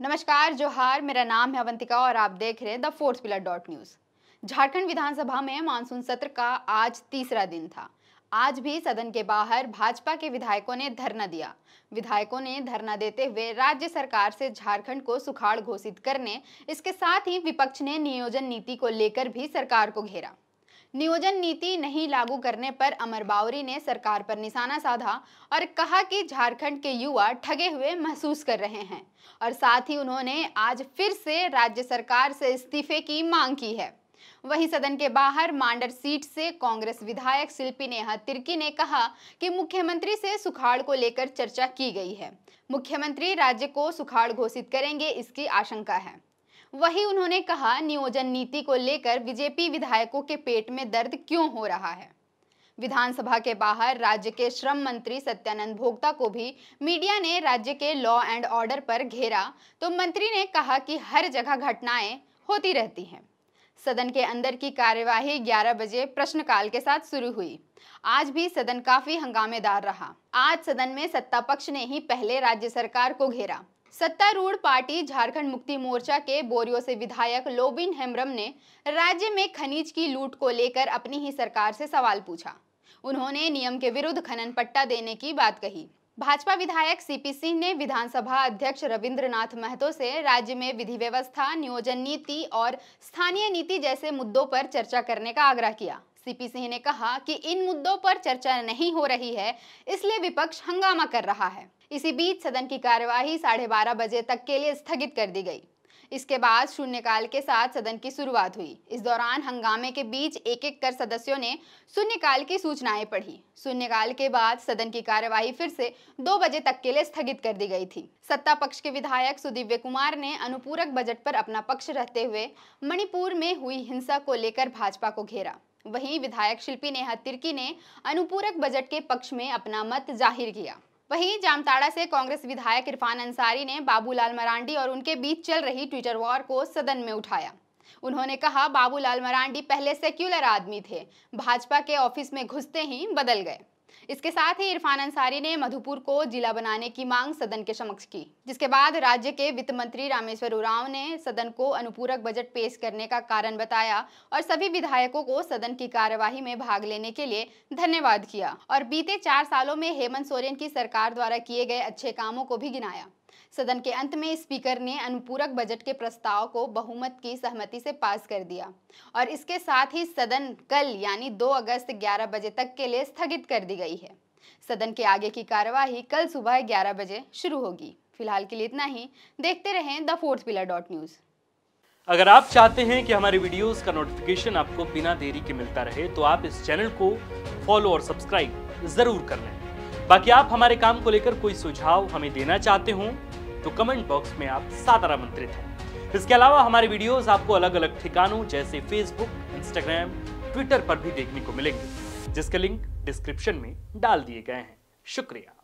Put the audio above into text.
नमस्कार जोहार मेरा नाम है अवंतिका और आप देख रहे हैं the fourth pillar dot news Jharkhand विधानसभा में मानसून सत्र का आज तीसरा दिन था आज भी सदन के बाहर भाजपा के विधायकों ने धरना दिया विधायकों ने धरना देते हुए राज्य सरकार से झारखंड को सुखाड़ घोषित करने इसके साथ ही विपक्ष ने नियोजन नीति को लेकर भी सरकार को घेरा नियोजन नीति नहीं लागू करने पर अमर बावरी ने सरकार पर निशाना साधा और कहा कि झारखंड के युवा ठगे हुए महसूस कर रहे हैं और साथ ही उन्होंने आज फिर से राज्य सरकार से इस्तीफे की मांग की है वहीं सदन के बाहर मांडर सीट से कांग्रेस विधायक शिल्पी नेहा तिर्की ने कहा कि मुख्यमंत्री से सुखाड़ को लेकर चर्चा की गई है मुख्यमंत्री राज्य को सुखाड़ घोषित करेंगे इसकी आशंका है वहीं उन्होंने कहा नियोजन नीति को लेकर बीजेपी विधायकों के पेट में दर्द क्यों हो रहा है विधानसभा के बाहर राज्य के श्रम मंत्री सत्यानंद भोक्ता को भी मीडिया ने राज्य के लॉ एंड ऑर्डर पर घेरा तो मंत्री ने कहा कि हर जगह घटनाएं होती रहती हैं सदन के अंदर की कार्यवाही 11 बजे प्रश्नकाल के साथ शुरू हुई आज भी सदन काफी हंगामेदार रहा आज सदन में सत्ता पक्ष ने ही पहले राज्य सरकार को घेरा सत्तारूढ़ पार्टी झारखंड मुक्ति मोर्चा के बोरियो से विधायक लोबिन हेम्ब्रम ने राज्य में खनिज की लूट को लेकर अपनी ही सरकार से सवाल पूछा उन्होंने नियम के विरुद्ध खनन पट्टा देने की बात कही भाजपा विधायक सीपी सिंह ने विधानसभा अध्यक्ष रविंद्रनाथ महतो से राज्य में विधि व्यवस्था नियोजन नीति और स्थानीय नीति जैसे मुद्दों पर चर्चा करने का आग्रह किया सीपी सिंह ने कहा कि इन मुद्दों पर चर्चा नहीं हो रही है इसलिए विपक्ष हंगामा कर रहा है इसी बीच सदन की कार्यवाही साढ़े बारह बजे तक के लिए स्थगित कर दी गई इसके बाद शून्यकाल के साथ सदन की शुरुआत हुई इस दौरान हंगामे के बीच एक एक कर सदस्यों ने शून्यकाल की सूचनाएं पढ़ी शून्यकाल के बाद सदन की कार्यवाही फिर से दो बजे तक के लिए स्थगित कर दी गई थी सत्ता पक्ष के विधायक सुदिव्य कुमार ने अनुपूरक बजट पर अपना पक्ष रहते हुए मणिपुर में हुई हिंसा को लेकर भाजपा को घेरा वहीं विधायक शिल्पी नेहा तिर्की ने अनुपूरक बजट के पक्ष में अपना मत जाहिर किया वहीं जामताड़ा से कांग्रेस विधायक इरफान अंसारी ने बाबूलाल मरांडी और उनके बीच चल रही ट्विटर वॉर को सदन में उठाया उन्होंने कहा बाबूलाल मरांडी पहले सेक्युलर आदमी थे भाजपा के ऑफिस में घुसते ही बदल गए इसके साथ ही इरफान अंसारी ने मधुपुर को जिला बनाने की मांग सदन के समक्ष की जिसके बाद राज्य के वित्त मंत्री रामेश्वर उरांव ने सदन को अनुपूरक बजट पेश करने का कारण बताया और सभी विधायकों को सदन की कार्यवाही में भाग लेने के लिए धन्यवाद किया और बीते चार सालों में हेमंत सोरेन की सरकार द्वारा किए गए अच्छे कामों को भी गिनाया सदन के अंत में स्पीकर ने अनुपूरक बजट के प्रस्ताव को बहुमत की सहमति से पास कर दिया और इसके साथ ही सदन कल यानी 2 अगस्त 11 बजे तक के लिए स्थगित कर दी गई है सदन के आगे की कार्यवाही कल सुबह ग्यारह बजे शुरू होगी फिलहाल के लिए इतना ही देखते रहें the fourth pillar dot news अगर आप चाहते हैं कि हमारे वीडियोस का नोटिफिकेशन आपको बिना देरी के मिलता रहे तो आप इस चैनल को फॉलो और सब्सक्राइब जरूर कर लें बाकी आप हमारे काम को लेकर कोई सुझाव हमें देना चाहते हों तो कमेंट बॉक्स में आप सादर आमंत्रित हैं इसके अलावा हमारे वीडियोस आपको अलग अलग ठिकानों जैसे फेसबुक इंस्टाग्राम ट्विटर पर भी देखने को मिलेंगे जिसके लिंक डिस्क्रिप्शन में डाल दिए गए हैं शुक्रिया